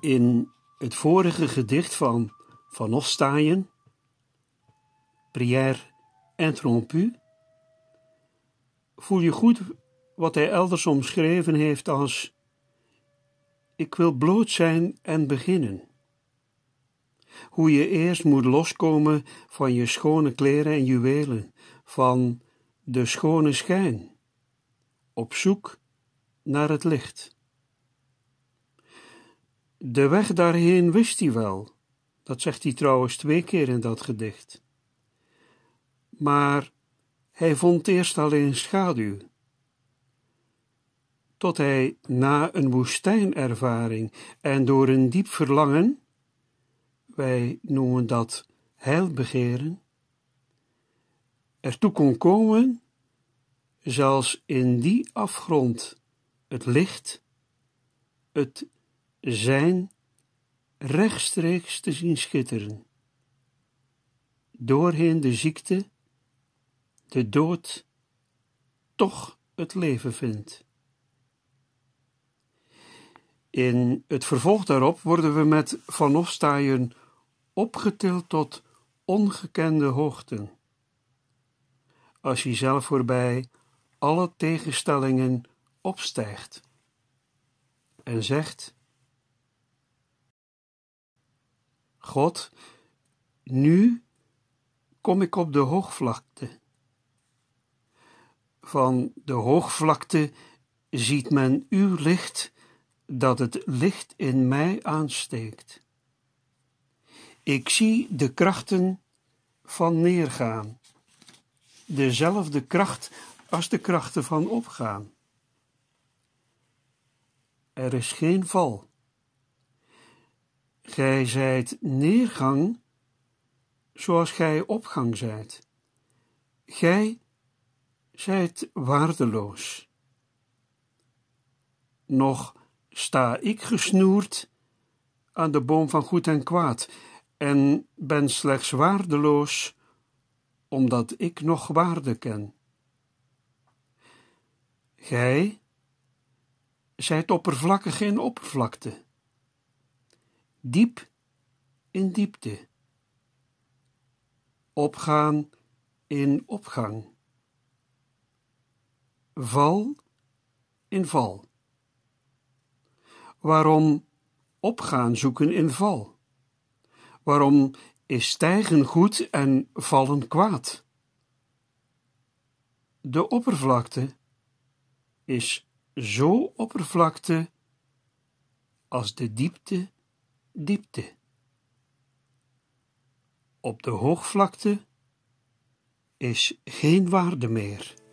in het vorige gedicht van Van Hofstaaien, Prière interrompue, voel je goed wat hij elders omschreven heeft als ik wil bloot zijn en beginnen. Hoe je eerst moet loskomen van je schone kleren en juwelen, van de schone schijn, op zoek naar het licht. De weg daarheen wist hij wel. Dat zegt hij trouwens twee keer in dat gedicht. Maar hij vond eerst alleen schaduw. Tot hij na een woestijnervaring en door een diep verlangen, wij noemen dat heilbegeren, ertoe kon komen, zelfs in die afgrond, het licht, het zijn rechtstreeks te zien schitteren. Doorheen de ziekte, de dood, toch het leven vindt. In het vervolg daarop worden we met Van opgetild tot ongekende hoogten. Als hij zelf voorbij alle tegenstellingen opstijgt en zegt God, nu kom ik op de hoogvlakte. Van de hoogvlakte ziet men uw licht, dat het licht in mij aansteekt. Ik zie de krachten van neergaan, dezelfde kracht als de krachten van opgaan. Er is geen val. Gij zijt neergang, zoals gij opgang zijt. Gij zijt waardeloos. Nog sta ik gesnoerd aan de boom van goed en kwaad, en ben slechts waardeloos, omdat ik nog waarde ken. Gij zijt oppervlakkig in oppervlakte diep in diepte. Opgaan in opgang. Val in val. Waarom opgaan zoeken in val? Waarom is stijgen goed en vallen kwaad? De oppervlakte is zo oppervlakte als de diepte diepte. Op de hoogvlakte is geen waarde meer.